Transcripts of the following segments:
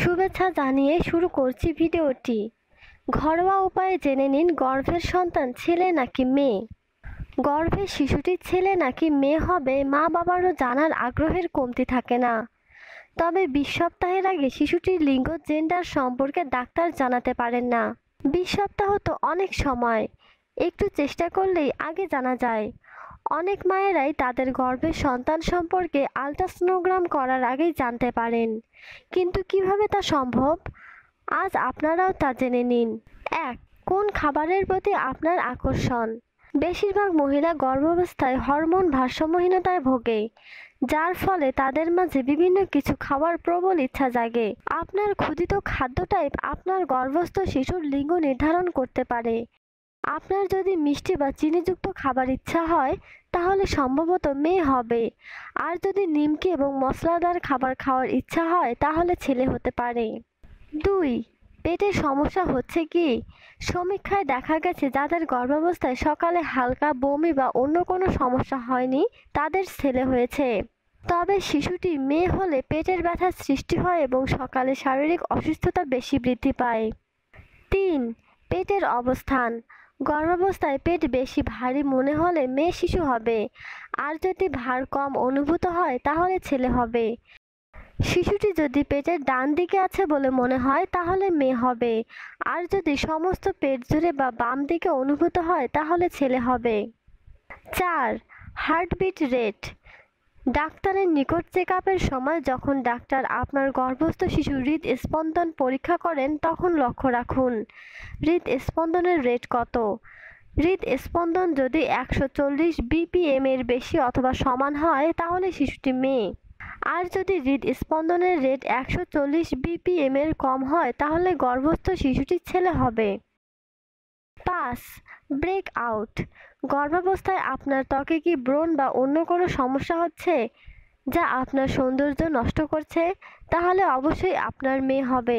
শুভেচ্ছা জানিয়ে শুরু করছি ভিডিওটি ঘরোয়া উপায়ে জেনে নিন গর্ভের সন্তান ছেলে নাকি মেয়ে গর্ভের শিশুটি ছেলে নাকি মেয়ে হবে মা বাবারও জানার আগ্রহের কমতি থাকে না তবে বিশ সপ্তাহের আগে শিশুটির লিঙ্গ জেন্ডার সম্পর্কে ডাক্তার জানাতে পারেন না বিশ সপ্তাহ তো অনেক সময় একটু চেষ্টা করলেই আগে জানা যায় অনেক মায়েরাই তাদের গর্ভের সন্তান সম্পর্কে আলট্রাসোনোগ্রাম করার আগেই জানতে পারেন কিন্তু কিভাবে তা সম্ভব আজ আপনারাও তা জেনে নিন এক কোন খাবারের প্রতি আপনার আকর্ষণ বেশিরভাগ মহিলা গর্ভাবস্থায় হরমোন ভারসাম্যহীনতায় ভোগে যার ফলে তাদের মাঝে বিভিন্ন কিছু খাওয়ার প্রবল ইচ্ছা জাগে আপনার ক্ষুদিত খাদ্য টাইপ আপনার গর্ভস্থ শিশুর লিঙ্গ নির্ধারণ করতে পারে আপনার যদি মিষ্টি বা চিনিযুক্ত খাবার ইচ্ছা হয় তাহলে সম্ভবত মেয়ে হবে আর যদি নিমকি এবং মশলাদার খাবার খাওয়ার ইচ্ছা হয় তাহলে ছেলে হতে পারে দুই পেটের সমস্যা হচ্ছে কি সমীক্ষায় দেখা গেছে যাদের গর্ভাবস্থায় সকালে হালকা বমি বা অন্য কোনো সমস্যা হয়নি তাদের ছেলে হয়েছে তবে শিশুটি মেয়ে হলে পেটের ব্যথা সৃষ্টি হয় এবং সকালে শারীরিক অসুস্থতা বেশি বৃদ্ধি পায় তিন পেটের অবস্থান গর্ভাবস্থায় পেট বেশি ভারী মনে হলে মেয়ে শিশু হবে আর যদি ভার কম অনুভূত হয় তাহলে ছেলে হবে শিশুটি যদি পেটের ডান দিকে আছে বলে মনে হয় তাহলে মেয়ে হবে আর যদি সমস্ত পেট জুড়ে বা বাম দিকে অনুভূত হয় তাহলে ছেলে হবে চার হার্টবিট রেট ডাক্তারের নিকট চেক সময় যখন ডাক্তার আপনার গর্ভস্থ হৃদ হৃদস্পন্দন পরীক্ষা করেন তখন লক্ষ্য রাখুন হৃদস্পন্দনের রেট কত স্পন্দন যদি একশো চল্লিশ বিপিএম এর বেশি অথবা সমান হয় তাহলে শিশুটি মেয়ে আর যদি হৃদ স্পন্দনের রেট একশো চল্লিশ বিপিএম এর কম হয় তাহলে গর্ভস্থ শিশুটি ছেলে হবে পাস ব্রেক আউট গর্ভাবস্থায় আপনার ত্বকে কি ব্রণ বা অন্য কোনো সমস্যা হচ্ছে যা আপনার সৌন্দর্য নষ্ট করছে তাহলে অবশ্যই আপনার মেয়ে হবে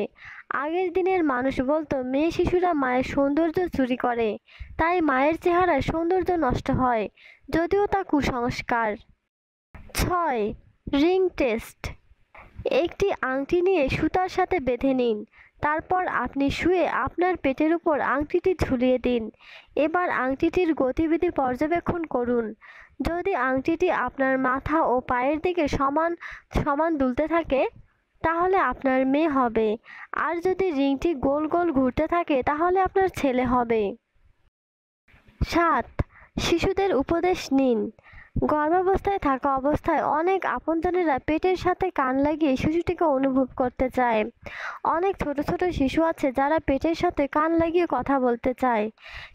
আগের দিনের মানুষ বলতো মেয়ে শিশুরা মায়ের সৌন্দর্য চুরি করে তাই মায়ের চেহারায় সৌন্দর্য নষ্ট হয় যদিও তা কুসংস্কার ছয় রিং টেস্ট একটি আংটি নিয়ে সুতার সাথে বেঁধে নিন তারপর আপনি শুয়ে আপনার পেটের উপর আংটিটি ঝুলিয়ে দিন এবার আংটিটির গতিবিধি পর্যবেক্ষণ করুন যদি আংটিটি আপনার মাথা ও পায়ের দিকে সমান সমান দুলতে থাকে তাহলে আপনার মেয়ে হবে আর যদি রিংটি গোল গোল ঘুরতে থাকে তাহলে আপনার ছেলে হবে সাত শিশুদের উপদেশ নিন গর্ভাবস্থায় থাকা অবস্থায় অনেক আপনজনেরা পেটের সাথে কান লাগিয়ে শিশুটিকে অনুভব করতে চায় অনেক ছোট ছোট শিশু আছে যারা পেটের সাথে কান লাগিয়ে কথা বলতে চায়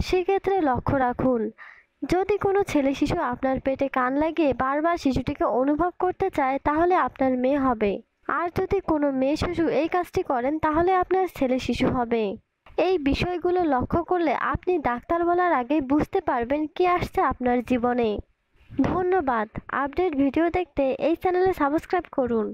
সেক্ষেত্রে লক্ষ্য রাখুন যদি কোনো ছেলে শিশু আপনার পেটে কান লাগিয়ে বারবার শিশুটিকে অনুভব করতে চায় তাহলে আপনার মেয়ে হবে আর যদি কোনো মেয়ে শিশু এই কাজটি করেন তাহলে আপনার ছেলে শিশু হবে এই বিষয়গুলো লক্ষ্য করলে আপনি ডাক্তার বলার আগে বুঝতে পারবেন কি আসছে আপনার জীবনে ধন্যবাদ আপডেট ভিডিও দেখতে এই চ্যানেলে সাবস্ক্রাইব করুন